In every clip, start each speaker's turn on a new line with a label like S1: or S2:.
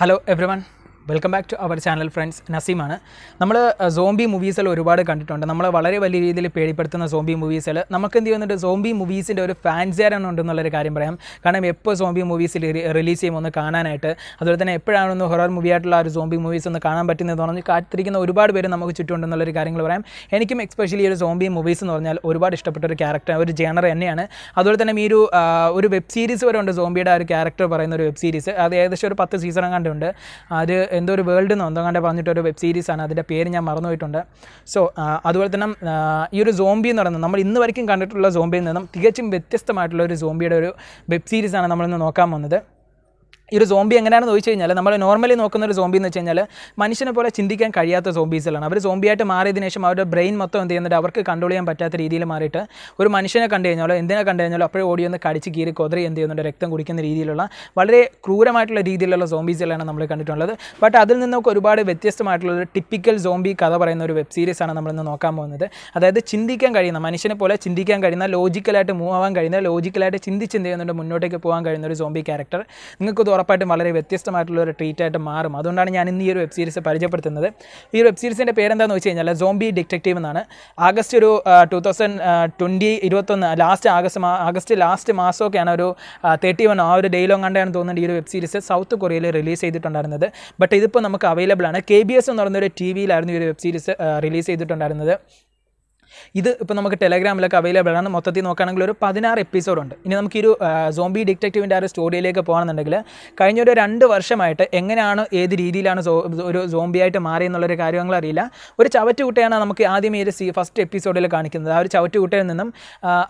S1: hello everyone welcome back to our channel friends നസീമാണ് നമ്മൾ zombie മൂവീസിൽ ഒരുപാട് കണ്ടിട്ടുണ്ട് നമ്മളെ വളരെ വലിയ രീതിയിൽ പേടിപ്പെടുത്തുന്ന സോംബി മൂവീസിൽ നമുക്ക് എന്ത് ചെയ്യുന്നുണ്ട് സോംബി മൂവീസിൻ്റെ ഒരു ഫാൻസിയാരാണ് ഉണ്ടെന്നുള്ളൊരു കാര്യം പറയാം കാരണം എപ്പോൾ സോംബി മൂവീസിൽ റിലീസ് ചെയ്യുമെന്ന് കാണാനായിട്ട് അതുപോലെ തന്നെ എപ്പോഴാണൊന്ന് ഹൊറർ മൂവി ആയിട്ടുള്ള ഒരു സോംബി മൂവീസ് ഒന്ന് കാണാൻ പറ്റുന്നതെന്ന് പറഞ്ഞ് കാത്തിരിക്കുന്ന ഒരുപാട് പേര് നമുക്ക് ചുറ്റുമുണ്ടെന്നുള്ളൊരു കാര്യങ്ങൾ പറയാം എനിക്കും എക്സ്പെഷ്യലി ഒരു സോംബി മൂവീസ് എന്ന് പറഞ്ഞാൽ ഒരുപാട് ഇഷ്ടപ്പെട്ട ഒരു ക്യാരക്ടർ ഒരു ജേണർ തന്നെയാണ് അതുപോലെ തന്നെ ഈ ഒരു ഒരു വെബ് സീരീസ് വരെ ഉണ്ട് സോംബിയുടെ ആ ഒരു ക്യാരക്ടർ പറയുന്ന ഒരു വെബ് സീരീസ് അത് ഏകദേശം ഒരു പത്ത് സീസൺ കണ്ടുണ്ട് അത് എന്തോ ഒരു വേൾഡ് എന്നോ എന്തോ കണ്ടേ പറഞ്ഞിട്ടൊരു വെബ് സീരീസാണ് അതിൻ്റെ പേര് ഞാൻ മറന്നുപോയിട്ടുണ്ട് സോ അതുപോലെ തന്നെ ഈ ഒരു സോംബി എന്ന് പറയുന്നത് നമ്മൾ ഇന്ന് വരയ്ക്കും കണ്ടിട്ടുള്ള സോംബിയിൽ നിന്നും തികച്ചും വ്യത്യസ്തമായിട്ടുള്ള ഒരു സോംബിയുടെ ഒരു വെബ് സീരീസാണ് നമ്മളിന്ന് നോക്കാൻ വന്നത് ഈ ഒരു സോംബി എങ്ങനെയാണെന്ന് ചോദിച്ചു കഴിഞ്ഞാൽ നമ്മൾ നോർമലി നോക്കുന്ന ഒരു സോംബി എന്ന് വെച്ച് കഴിഞ്ഞാൽ മനുഷ്യനെ പോലെ ചിന്തിക്കാൻ കഴിയാത്ത സോംബീസുകളാണ് അവർ സോംബിയായിട്ട് മാറിയതിനു ശേഷം അവരുടെ ബ്രെയിൻ മൊത്തം എന്ത് ചെയ്യുന്നുണ്ട് അവർക്ക് കൺട്രോൾ ചെയ്യാൻ പറ്റാത്ത രീതിയിൽ മാറിയിട്ട് ഒരു മനുഷ്യനെ കണ്ടു കഴിഞ്ഞാലോ എന്തിനെ കണ്ടു കഴിഞ്ഞാലോ അപ്പോഴേ ഓടി ഒന്ന് കടിച്ച് കീറി കൊതറി എന്ത് ചെയ്യുന്നുണ്ട് രക്തം കുടിക്കുന്ന രീതിയിലുള്ള വളരെ ക്രൂരമായിട്ടുള്ള രീതിയിലുള്ള സോംബീസുകളാണ് നമ്മൾ കണ്ടിട്ടുള്ളത് ബട്ട് അതിൽ നിന്നൊക്കെ ഒരുപാട് വ്യത്യസ്തമായിട്ടുള്ള ഒരു ടിപ്പിക്കൽ സോംബി കഥ പറയുന്ന ഒരു വെബ് സീരീസാണ് നമ്മളിന്ന് നോക്കാൻ പോകുന്നത് അതായത് ചിന്തിക്കാൻ കഴിയുന്ന മനുഷ്യനെ പോലെ ചിന്തിക്കാൻ കഴിയുന്ന ലോജിക്കലായിട്ട് മൂവ് ആവാൻ കഴിയുന്ന ലോജിക്കലായിട്ട് ചിന്തിച്ച് എന്ത് ചെയ്യുന്നുണ്ട് മുന്നോട്ടേക്ക് പോകാൻ കഴിയുന്ന ഒരു സോംബി ക്യാരക്ടർ നിങ്ങൾക്ക് ഉറപ്പായിട്ടും വളരെ വ്യത്യസ്തമായിട്ടുള്ള ഒരു ആയിട്ട് മാറും അതുകൊണ്ടാണ് ഞാൻ ഇന്ന് ഈ ഒരു വെബ് സീരീസ് പരിചയപ്പെടുത്തുന്നത് ഈ ഒരു വെബ് സീരീസിൻ്റെ പേരെന്താണെന്ന് വെച്ച് കഴിഞ്ഞാൽ സോംബി ഡിറ്റക്റ്റീവ് എന്നാണ് ആഗസ്റ്റ് ഒരു ടു തൗസൻഡ് ട്വൻറ്റി ഇരുപത്തൊന്ന് ലാസ്റ്റ് ആഗസ്റ്റ് ആഗസ്റ്റ് ലാസ്റ്റ് മാസമൊക്കെയാണ് ഒരു തേർട്ടി വൺ ആ ഒരു ഡെയിലോങ് കണ്ടാണ് തോന്നുന്നത് ഈ ഒരു വെബ് സീരീസ് സൗത്ത് കൊറിയയിൽ റിലീസ് ചെയ്തിട്ടുണ്ടായിരുന്നത് ബട്ട് ഇതിപ്പോൾ നമുക്ക് അവൈലബിൾ ആണ് കെ ബി എസ് എന്ന് പറയുന്ന ഒരു ടി വിയിലായിരുന്നു ഈ ഒരു വെബ് സീരീസ് റിലീസ് ചെയ്തിട്ടുണ്ടായിരുന്നത് ഇത് ഇപ്പോൾ നമുക്ക് ടെലഗ്രാമിലൊക്കെ അവൈലബിൾ ആണ് മൊത്തത്തിൽ നോക്കുകയാണെങ്കിൽ ഒരു പതിനാറ് എപ്പിസോഡുണ്ട് ഇനി നമുക്കൊരു സോംബി ഡിറ്റക്റ്റീവിൻ്റെ ആ ഒരു സ്റ്റോറിയിലേക്ക് കഴിഞ്ഞ ഒരു രണ്ട് വർഷമായിട്ട് എങ്ങനെയാണ് ഏത് രീതിയിലാണ് ഒരു സോംബിയായിട്ട് മാറി എന്നുള്ളൊരു കാര്യങ്ങൾ അറിയില്ല ഒരു ചവറ്റുകുട്ടയാണ് നമുക്ക് ആദ്യം ഈ ഒരു സീ ഫസ്റ്റ് എപ്പിസോഡിൽ കാണിക്കുന്നത് ആ ഒരു ചവറ്റുകുട്ടയിൽ നിന്നും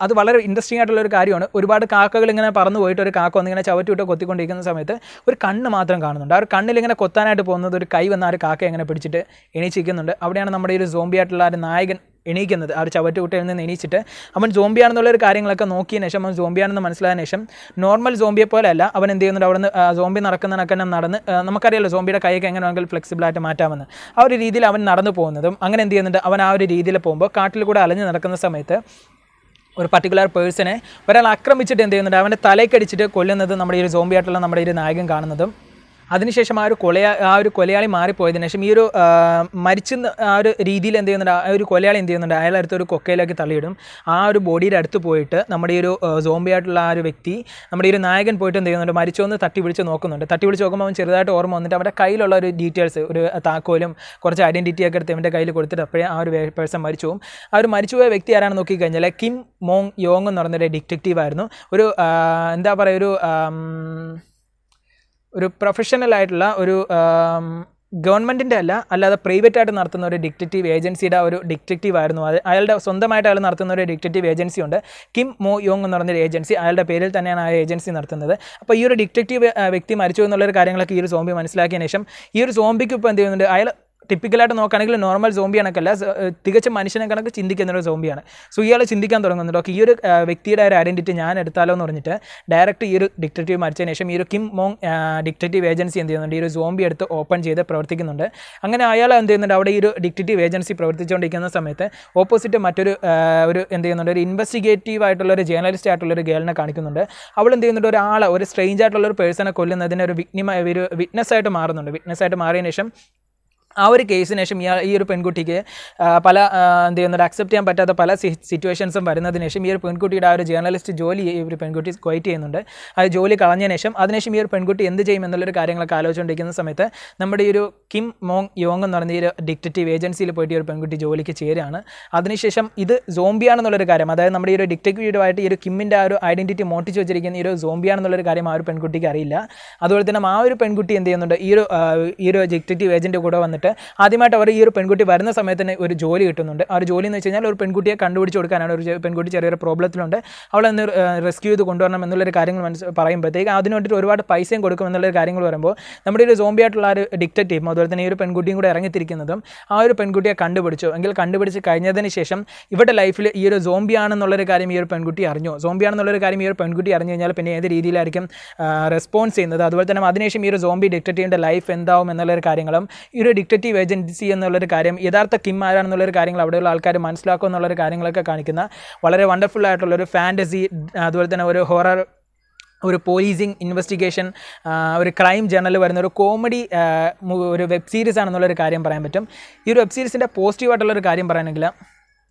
S1: അത് വളരെ ഇൻട്രസ്റ്റിംഗ് ആയിട്ടുള്ള ഒരു കാര്യമാണ് ഒരുപാട് കാക്കകൾ ഇങ്ങനെ പറന്ന് പോയിട്ട് ഒരു കാക്ക വന്നിങ്ങനെ ചവറ്റുകുട്ട കൊത്തിക്കൊണ്ടിരിക്കുന്ന സമയത്ത് ഒരു കണ്ണ് മാത്രം കാണുന്നുണ്ട് ആ ഒരു കണ്ണിൽ ഇങ്ങനെ കൊത്താനായിട്ട് പോകുന്നത് ഒരു കൈ വന്ന ആ ഒരു കാക്ക എങ്ങനെ പിടിച്ചിട്ട് എണീച്ചിരിക്കുന്നുണ്ട് അവിടെയാണ് നമ്മുടെ ഒരു സോംബിയായിട്ടുള്ള ആ ഒരു നായകൻ എണീക്കുന്നത് ആ ഒരു ചവറ്റുകുട്ടയിൽ നിന്ന് എണീച്ചിട്ട് അവൻ സോംബിയാണെന്നുള്ള ഒരു കാര്യങ്ങളൊക്കെ നോക്കിയ ശേഷം അവൻ സോംബിയാണെന്ന് മനസ്സിലായ ശേഷം നോർമൽ സോംബിയെ പോലെ അല്ല അവൻ എന്ത് ചെയ്യുന്നുണ്ട് അവിടെ നിന്ന് സോംബി നടക്കുന്നതിനൊക്കെ നടന്ന് നമുക്കറിയാലോ സോംബിയുടെ കൈയൊക്കെ എങ്ങനെ വേണമെങ്കിൽ ഫ്ലെക്സിബിളായിട്ട് മാറ്റാമെന്ന് ആ ഒരു രീതിയിൽ അവൻ നടന്നു പോകുന്നതും അങ്ങനെ എന്ത് ചെയ്യുന്നുണ്ട് അവൻ ആ ഒരു രീതിയിൽ പോകുമ്പോൾ കാട്ടിൽ കൂടെ അലഞ്ഞ് നടക്കുന്ന സമയത്ത് ഒരു പർട്ടിക്കുലർ പേഴ്സണെ ഒരാൾ ആക്രമിച്ചിട്ട് എന്ത് ചെയ്യുന്നുണ്ട് അവൻ്റെ തലയ്ക്കടിച്ചിട്ട് കൊല്ലുന്നത് നമ്മുടെ ഈ ഒരു സോംബിയായിട്ടുള്ള നമ്മുടെ ഈ ഒരു നായകൻ കാണുന്നതും അതിനുശേഷം ആ ഒരു കൊലയാ ആ ഒരു കൊലയാളി മാറിപ്പോയതിനു ശേഷം ഈ ഒരു മരിച്ച ആ ഒരു രീതിയിൽ എന്ത് ചെയ്യുന്നുണ്ട് ആ ഒരു കൊലയാളി എന്ത് ചെയ്യുന്നുണ്ട് അയാൾ അടുത്ത് ഒരു കൊക്കയിലേക്ക് തള്ളിയിടും ആ ഒരു ബോഡിയുടെ അടുത്ത് പോയിട്ട് നമ്മുടെ ഈ ഒരു സോംബി ആയിട്ടുള്ള ആ ഒരു വ്യക്തി നമ്മുടെ ഈ ഒരു നായകൻ പോയിട്ട് എന്ത് ചെയ്യുന്നുണ്ട് മരിച്ചോന്ന് തട്ടി പിടിച്ച് നോക്കുന്നുണ്ട് തട്ടി പിടിച്ച് നോക്കുമ്പോൾ അവൻ ചെറുതായിട്ട് ഓർമ്മ വന്നിട്ട് അവൻ്റെ കയ്യിലുള്ള ഒരു ഡീറ്റെയിൽസ് ഒരു താക്കോലും കുറച്ച് ഐഡൻറ്റിറ്റി ഒക്കെ എടുത്ത് അവൻ്റെ കയ്യിൽ കൊടുത്തിട്ട് അപ്പോഴേ ആ ഒരു പേഴ്സൺ മരിച്ചു പോകും ആ ഒരു മരിച്ചുപോയ വ്യക്തി ആരാണെന്ന് നോക്കിക്കഴിഞ്ഞാൽ കിം മോങ് യോങ് എന്ന് പറഞ്ഞൊരു ഡിറ്റക്റ്റീവ് ആയിരുന്നു ഒരു എന്താ പറയുക ഒരു ഒരു പ്രൊഫഷണൽ ആയിട്ടുള്ള ഒരു ഗവൺമെൻറ്റിൻ്റെ അല്ല അല്ലാതെ പ്രൈവറ്റ് ആയിട്ട് നടത്തുന്ന ഒരു ഡിക്റ്റേറ്റീവ് ഏജൻസിയുടെ ഒരു ഡിക്റ്റേറ്റീവ് ആയിരുന്നു അത് അയാളുടെ സ്വന്തമായിട്ട് അയാൾ നടത്തുന്ന ഒരു ഡിക്റ്റേറ്റീവ് ഏജൻസി ഉണ്ട് കിം മോ യോങ് എന്ന് പറഞ്ഞൊരു ഏജൻസി അയാളുടെ പേരിൽ തന്നെയാണ് ആ ഏജൻസി നടത്തുന്നത് അപ്പോൾ ഈ ഒരു ഡിക്റ്റേറ്റീവ് വ്യക്തി മരിച്ചു എന്നുള്ളൊരു കാര്യങ്ങളൊക്കെ ഈ ഒരു സോംബി മനസ്സിലാക്കിയതിന് ശേഷം ഈ ഒരു സോംബിക്ക് ഇപ്പോൾ എന്ത് ചെയ്യുന്നുണ്ട് അയാൾ ടിപ്പിക്കലായിട്ട് നോക്കുകയാണെങ്കിൽ നോർമൽ സോംബി കണക്കല്ല തികച്ചും മനുഷ്യനെ കണക്ക് ചിന്തിക്കുന്ന ഒരു സോംബിയാണ് സോ ഇയാൾ ചിന്തിക്കാൻ തുടങ്ങുന്നുണ്ട് ഓക്കെ ഈ ഒരു വ്യക്തിയുടെ ഒരു ഐഡൻറ്റിറ്റി ഞാൻ എടുത്താലോ എന്ന് പറഞ്ഞിട്ട് ഡയറക്റ്റ് ഈ ഒരു ഡിക്റ്റേറ്റീവ് മരിച്ചതിന് ശേഷം ഈ ഒരു കിം മോങ് ഡിക്റ്റേറ്റീവ് ഏജൻസി എന്ത് ചെയ്യുന്നുണ്ട് ഈ ഒരു സോംബി എടുത്ത് ഓപ്പൺ ചെയ്ത് പ്രവർത്തിക്കുന്നുണ്ട് അങ്ങനെ അയാൾ എന്ത് ചെയ്യുന്നുണ്ട് അവിടെ ഈ ഒരു ഡിക്റ്റേറ്റീവ് ഏജൻസി പ്രവർത്തിച്ചുകൊണ്ടിരിക്കുന്ന സമയത്ത് ഓപ്പോസിറ്റ് മറ്റൊരു ഒരു എന്ത് ചെയ്യുന്നുണ്ട് ഒരു ഇൻവെസ്റ്റിഗേറ്റീവ് ആയിട്ടുള്ള ഒരു ജേർണലിസ്റ്റ് ആയിട്ടുള്ള ഒരു ഗേളിനെ കാണിക്കുന്നുണ്ട് അവൾ എന്ത് ചെയ്യുന്നുണ്ട് ഒരാളെ ഒരു സ്ട്രേഞ്ച് ആയിട്ടുള്ള ഒരു പേഴ്സണെ കൊല്ലുന്നതിന് ഒരു വിഗ്നിമ ഒരു വിറ്റ്നസ് ആയിട്ട് മാറുന്നുണ്ട് വിറ്റ്നസ് ആയിട്ട് മാറിയതിന് ശേഷം ആ ഒരു കേസിന് ശേഷം ഈ ഈ ഒരു പെൺകുട്ടിക്ക് പല എന്ത് ചെയ്യുന്നുണ്ട് അക്സെപ്റ്റ് ചെയ്യാൻ പറ്റാത്ത പല സിറ്റുവേഷൻസും വരുന്നതിന് ശേഷം ഈ ഒരു പെൺകുട്ടിയുടെ ആ ഒരു ജേർണലിസ്റ്റ് ജോലി ഈ ഒരു പെൺകുട്ടി ക്വൈറ്റ് ചെയ്യുന്നുണ്ട് ആ ജോലി കളഞ്ഞതിന് ശേഷം അതിനുശേഷം ഈ ഒരു പെൺകുട്ടി എന്ത് ചെയ്യും എന്നുള്ളൊരു കാര്യങ്ങളൊക്കെ ആലോചിച്ചുകൊണ്ടിരിക്കുന്ന സമയത്ത് നമ്മുടെ ഈ ഒരു കിം മോങ് യോങ് എന്ന് പറയുന്ന ഈ ഒരു ഡിക്റ്റേറ്റീവ് ഏജൻസിയിൽ പോയിട്ട് ഈ ഒരു പെൺകുട്ടി ജോലിക്ക് ചേരുകയാണ് അതിനുശേഷം ഇത് സോംബിയാണെന്നുള്ളൊരു കാര്യം അതായത് നമ്മുടെ ഈ ഒരു ഡിക്റ്റേറ്റീവായിട്ട് ഈ ഒരു കിമ്മിൻ്റെ ആ ഒരു ഐഡൻറ്റിറ്റി മോട്ടിച്ച് വെച്ചിരിക്കുന്ന ഈ ഒരു സോംബിയാണെന്നുള്ളൊരു കാര്യം ആ ഒരു പെൺകുട്ടിക്ക് അറിയില്ല അതുപോലെ തന്നെ ആ ഒരു പെൺകുട്ടി എന്ത് ചെയ്യുന്നുണ്ട് ഈ ഒരു ഈ ഒരു ഡിക്റ്റേറ്റീവ് ഏജൻറ്റ് കൂടെ വന്നിട്ട് ആയിട്ട് ആദ്യമായിട്ട് അവർ ഈ ഒരു പെൺകുട്ടി വരുന്ന സമയത്ത് തന്നെ ഒരു ജോലി കിട്ടുന്നുണ്ട് ആ ഒരു ജോലി എന്ന് വെച്ച് കഴിഞ്ഞാൽ ഒരു പെൺകുട്ടിയെ കണ്ടുപിടിച്ച് കൊടുക്കാനാണ് ഒരു പെൺകുട്ടി ചെറിയൊരു പ്രോബ്ലത്തിലുണ്ട് അവളെ ഒന്ന് റെസ്ക്യൂ ചെയ്ത് കൊണ്ടുവരണം എന്നുള്ളൊരു കാര്യങ്ങൾ മനസ്സ് പറയുമ്പോഴത്തേക്ക് അതിന് വേണ്ടിയിട്ട് ഒരുപാട് പൈസയും കൊടുക്കും എന്നുള്ളൊരു കാര്യങ്ങൾ വരുമ്പോൾ നമ്മുടെ ഒരു സോംബി ആയിട്ടുള്ള ഒരു ഡിക്റ്റേറ്റീവും അതുപോലെ തന്നെ ഈ ഒരു പെൺകുട്ടിയും കൂടെ ഇറങ്ങിത്തിരിക്കുന്നതും ആ ഒരു പെൺകുട്ടിയെ കണ്ടുപിടിച്ചു എങ്കിൽ കണ്ടുപിടിച്ച് കഴിഞ്ഞതിന് ശേഷം ഇവരുടെ ലൈഫിൽ ഈ ഒരു സോംബിയാണെന്നുള്ളൊരു കാര്യം ഈ ഒരു പെൺകുട്ടി അറിഞ്ഞു സോംബിയാണെന്നുള്ളൊരു കാര്യം ഈ ഒരു പെൺകുട്ടി അറിഞ്ഞു കഴിഞ്ഞാൽ പിന്നെ ഏത് രീതിയിലായിരിക്കും റെസ്പോൺസ് ചെയ്യുന്നത് അതുപോലെ തന്നെ അതിനുശേഷം ഈ ഒരു സോംബി ഡിക്റ്റീവിൻ്റെ ലൈഫ് എന്താവും എന്നുള്ളൊരു കാര്യങ്ങളും ഈ ഒരു ഡിറ്റക്റ്റീവ് ഏജൻസി എന്നുള്ളൊരു കാര്യം യഥാർത്ഥ കിം ആരാണെന്നുള്ളൊരു കാര്യങ്ങൾ അവിടെയുള്ള ആൾക്കാർ മനസ്സിലാക്കുക എന്നുള്ളൊരു കാര്യങ്ങളൊക്കെ കാണിക്കുന്ന വളരെ വണ്ടർഫുൾ ആയിട്ടുള്ള ഒരു ഫാൻറ്റസി അതുപോലെ തന്നെ ഒരു ഹൊറർ ഒരു പോലീസിങ് ഇൻവെസ്റ്റിഗേഷൻ ഒരു ക്രൈം ജേണൽ വരുന്ന ഒരു കോമഡി ഒരു വെബ് സീരീസ് ആണെന്നുള്ളൊരു കാര്യം പറയാൻ പറ്റും ഈ ഒരു വെബ് സീരീസിൻ്റെ പോസിറ്റീവായിട്ടുള്ളൊരു കാര്യം പറയണമെങ്കിൽ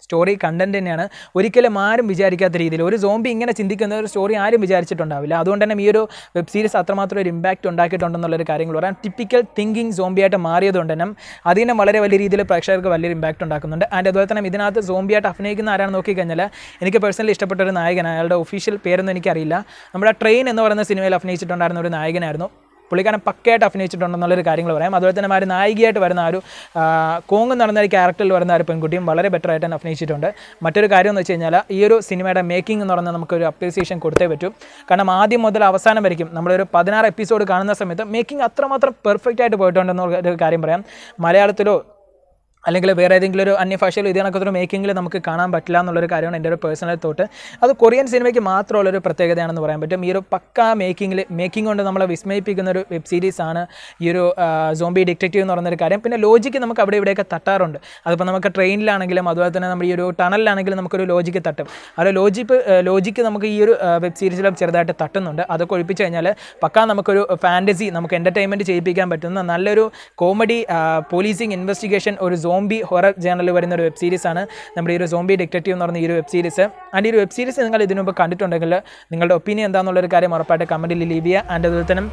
S1: സ്റ്റോറി കണ്ടന്റ് തന്നെയാണ് ഒരിക്കലും ആരും വിചാരിക്കാത്ത രീതിയിൽ ഒരു സോംബി ഇങ്ങനെ ചിന്തിക്കുന്ന ഒരു സ്റ്റോറി ആരും വിചാരിച്ചിട്ടുണ്ടാവില്ല അതുകൊണ്ട് തന്നെ ഈ ഒരു വെബ് സീരീസ് അത്രമാത്രം ഒരു ഇമ്പാക്റ്റ് ഉണ്ടാക്കിയിട്ടുണ്ടെന്നുള്ളൊരു കാര്യങ്ങൾ പറയാം ടിപ്പിക്കൽ തിങ്കിങ് സോംബിയായിട്ട് മാറിയതുകൊണ്ട് തന്നെ അതിനെ വളരെ വലിയ രീതിയിൽ പ്രേക്ഷകർക്ക് വലിയൊരു ഇമ്പാക്റ്റ് ഉണ്ടാക്കുന്നുണ്ട് ആൻഡ് അതുപോലെ തന്നെ ഇതിനകത്ത് സോംബിയായിട്ട് അഭിനയിക്കുന്ന ആരാണെന്ന് നോക്കിക്കഴിഞ്ഞാൽ എനിക്ക് പേഴ്സണലി ഇഷ്ടപ്പെട്ട ഒരു നായകനാണ് അയാളുടെ ഒഫീഷ്യൽ പേരൊന്നും എനിക്കറിയില്ല നമ്മുടെ ട്രെയിൻ എന്ന് പറയുന്ന സിനിമയിൽ അഭിനയിച്ചിട്ടുണ്ടായിരുന്ന ഒരു നായകനായിരുന്നു പുള്ളിക്കാരൻ പക്കയായിട്ട് അഭിനയിച്ചിട്ടുണ്ടെന്നുള്ളൊരു കാര്യങ്ങൾ പറയാം അതുപോലെ തന്നെ മാറി നായികയായിട്ട് വരുന്ന ആ ഒരു കോങ്ങ് നടന്ന ഒരു ക്യാരക്ടറിൽ വരുന്ന ഒരു പെൺകുട്ടിയും വളരെ ബെറ്റർ ആയിട്ട് തന്നെ അഭിനയിച്ചിട്ടുണ്ട് മറ്റൊരു കാര്യം എന്ന് വെച്ച് കഴിഞ്ഞാൽ ഈ ഒരു സിനിമയുടെ മേക്കിംഗ് എന്ന് പറഞ്ഞാൽ നമുക്കൊരു അപ്രീസിയേഷൻ കൊടുത്തേ പറ്റും കാരണം ആദ്യം മുതൽ അവസാനം വരയ്ക്കും നമ്മളൊരു പതിനാറ് എപ്പിസോഡ് കാണുന്ന സമയത്ത് മേക്കിംഗ് അത്രമാത്രം പെർഫെക്റ്റ് ആയിട്ട് പോയിട്ടുണ്ടെന്നുള്ള ഒരു കാര്യം പറയാം മലയാളത്തിലോ അല്ലെങ്കിൽ വേറെ ഏതെങ്കിലും ഒരു അന്യഭാഷയിൽ ഇത് ഒരു മേക്കിങ്ങിൽ നമുക്ക് കാണാൻ പറ്റില്ല എന്നുള്ളൊരു കാര്യമാണ് എൻ്റെ ഒരു പേഴ്സണൽ തോട്ട് അത് കൊറിയൻ സിനിമയ്ക്ക് മാത്രമുള്ളൊരു പ്രത്യേകതയാണെന്ന് പറയാൻ പറ്റും ഈ ഒരു പക്ക മേക്കിങ്ങിൽ മേക്കിംഗ് കൊണ്ട് നമ്മളെ വിസ്മയിപ്പിക്കുന്ന ഒരു വെബ് സീരീസാണ് ഈ ഒരു സോംബി ഡിറ്റക്റ്റീവ് എന്ന് പറയുന്നൊരു കാര്യം പിന്നെ ലോജിക്ക് നമുക്ക് അവിടെ ഇവിടെയൊക്കെ തട്ടാറുണ്ട് അതിപ്പോൾ നമുക്ക് ട്രെയിനിലാണെങ്കിലും അതുപോലെ തന്നെ നമ്മുടെ ഈ ഒരു ടണലിലാണെങ്കിലും നമുക്കൊരു ലോജിക്ക് തട്ടും ആ ലോജിപ്പ് ലോജിക്ക് നമുക്ക് ഈ ഒരു വെബ് സീരീസിലും ചെറുതായിട്ട് തട്ടുന്നുണ്ട് അതൊക്കെ ഒഴിപ്പിച്ച് കഴിഞ്ഞാൽ പക്ക നമുക്കൊരു ഫാൻറ്റസി നമുക്ക് എൻ്റർടൈൻമെൻറ്റ് ചെയ്യിപ്പിക്കാൻ പറ്റുന്ന നല്ലൊരു കോമഡി പോലീസിങ് ഇൻവെസ്റ്റിഗേഷൻ ഒരു സോംബി ഹൊറർ ജേണലിൽ വരുന്ന ഒരു വെബ് സീരീസാണ് നമ്മുടെ ഈ ഒരു സോംബി ഡിറ്റക്റ്റീവ് എന്ന് പറഞ്ഞ ഈ ഒരു വെബ് സീരീസ് ആൻഡ് ഈ ഒരു വെബ് സീരീസ് നിങ്ങൾ ഇതിനു മുമ്പ് കണ്ടിട്ടുണ്ടെങ്കിൽ നിങ്ങളുടെ ഒപ്പീനിയൻ എന്താണെന്നുള്ളൊരു കാര്യം ഉറപ്പായിട്ട് കമൻറ്റിൽ ലീവ് ചെയ്യുക ആൻഡ് അതുപോലെ തന്നെ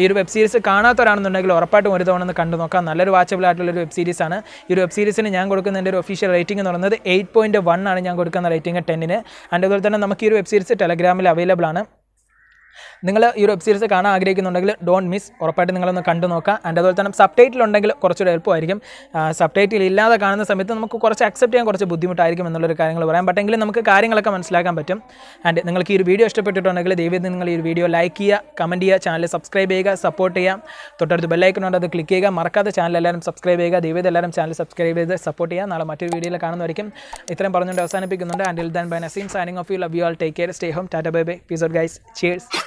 S1: ഈ ഒരു വെബ് സീരീസ് കാണാത്തവരാണെന്നുണ്ടെങ്കിൽ ഉറപ്പായിട്ടും ഒരു തവണ ഒന്ന് കണ്ടു നോക്കാം നല്ലൊരു വാച്ചബിൾ ആയിട്ടുള്ള ഒരു വെബ് സീരീസാണ് ഈ ഒരു വെബ് സീരീസിന് ഞാൻ കൊടുക്കുന്ന എൻ്റെ ഒരു ഒഫീഷ്യൽ റേറ്റിംഗ് എന്ന് പറയുന്നത് എയ്റ്റ് പോയിൻറ്റ് വൺ ആണ് ഞാൻ കൊടുക്കുന്ന റേറ്റിംഗ് ടെന്നിന് ആൻഡ് അതുപോലെ തന്നെ നമുക്ക് ഈ ഒരു വെബ് സീരീസ് ടെലഗ്രാമിൽ അവൈലബിൾ ആണ് നിങ്ങൾ ഈ ഒരു വെബ് സീരീസ് കാണാൻ ആഗ്രഹിക്കുന്നുണ്ടെങ്കിൽ ഡോണ്ട് മിസ് ഉറപ്പായിട്ട് നിങ്ങളൊന്ന് കണ്ടു നോക്കുക ആൻഡ് അതുപോലെ തന്നെ സബ് ടൈറ്റിൽ ഉണ്ടെങ്കിൽ കുറച്ചുകൂടെ എളുപ്പമായിരിക്കും സബ് ടൈറ്റിൽ ഇല്ലാതെ കാണുന്ന സമയത്ത് നമുക്ക് കുറച്ച് അക്സെപ്റ്റ് ചെയ്യാൻ കുറച്ച് ബുദ്ധിമുട്ടായിരിക്കും എന്നുള്ളൊരു കാര്യങ്ങൾ പറയാം ബട്ട് എങ്കിലും നമുക്ക് കാര്യങ്ങളൊക്കെ മനസ്സിലാക്കാൻ പറ്റും ആൻഡ് നിങ്ങൾക്ക് ഈ ഒരു വീഡിയോ ഇഷ്ടപ്പെട്ടിട്ടുണ്ടെങ്കിൽ ദൈവം നിങ്ങൾ ഈ വീഡിയോ ലൈക്ക് ചെയ്യുക കമൻറ്റ് ചെയ്യുക ചാനൽ സബ്സ്ക്രൈബ് ചെയ്യുക സപ്പോർട്ട് ചെയ്യുക തൊട്ടടുത്ത് ബെല്ലൈക്കനുണ്ട് അത് ക്ലിക്ക് ചെയ്യുക മറക്കാതെ ചാനൽ എല്ലാവരും സബ്സ്ക്രൈബ് ചെയ്യുക ദൈവം എല്ലാവരും ചാനൽ സബ്സ്ക്രൈബ് ചെയ്ത് സപ്പോർട്ട് ചെയ്യുക നാളെ മറ്റൊരു വീഡിയോയിൽ കാണുന്നതായിരിക്കും ഇത്രയും പറഞ്ഞുകൊണ്ട് അവസാനിപ്പിക്കുന്നുണ്ട് and till then bye Naseem signing off you love you all take care stay home tata bye bye peace guys chairs